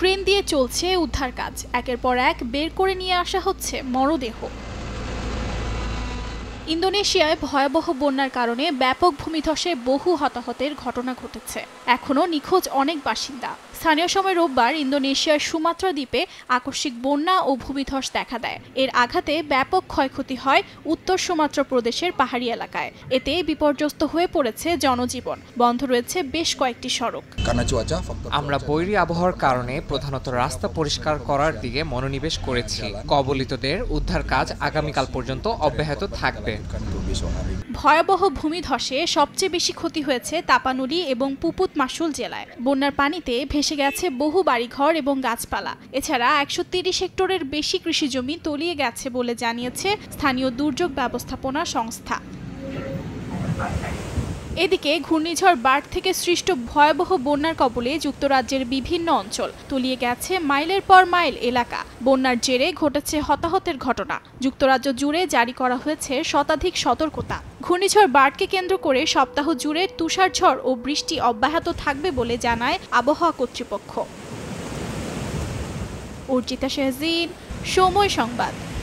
crane দিয়ে চলছে উদ্ধার কাজ একের পর এক বের করে নিয়ে আসা হচ্ছে মরদেহ ইন্দোনেশিয়ায় ভয়াবহ বন্যার কারণে ব্যাপক ভূমিধসে বহু হতাহতের ঘটনা ঘটেছে এখনও নিখোঁজ অনেক বাসিন্দা স্থানীয় সময় রোববার ইন্দোনেশিয়ার সুমাত্রা দ্বীপে আকস্মিক বন্যা ও ভূমিধস দেখা দেয় এর আঘাতে ব্যাপক ক্ষয়ক্ষতি হয় উত্তর সুমাত্রা প্রদেশের পাহাড়ি এলাকায় এতে বিপর্যস্ত হয়ে পড়েছে জনজীবন বন্ধ রয়েছে বেশ কয়েকটি সড়ক আমরা বৈরী আবহাওয়ার কারণে প্রধানত রাস্তা পরিষ্কার করার দিকে মনোনিবেশ করেছি কবলিতদের উদ্ধার কাজ আগামীকাল পর্যন্ত অব্যাহত থাকবে ভয়াবহ ভূমিধসে সবচেয়ে বেশি ক্ষতি হয়েছে তাপানুলি এবং পুপুত মাসুল জেলায় বন্যার পানিতে ভেসে গেছে বহু বাড়িঘর এবং গাছপালা এছাড়া একশো তিরিশ হেক্টরের বেশি কৃষি জমি তলিয়ে গেছে বলে জানিয়েছে স্থানীয় দুর্যোগ ব্যবস্থাপনা সংস্থা এদিকে ঘূর্ণিঝড় বাড় থেকে সৃষ্ট ভয়াবহ বন্যার কবলে যুক্তরাজ্যের বিভিন্ন অঞ্চল তলিয়ে গেছে মাইলের পর মাইল এলাকা বন্যার জেরে ঘটেছে হতাহতের ঘটনা যুক্তরাজ্য জুড়ে জারি করা হয়েছে শতাধিক সতর্কতা ঘূর্ণিঝড় বাড়কে কেন্দ্র করে সপ্তাহ জুড়ে তুষারঝড় ও বৃষ্টি অব্যাহত থাকবে বলে জানায় আবহাওয়া কর্তৃপক্ষ অর্জিতা শেহজিন সময় সংবাদ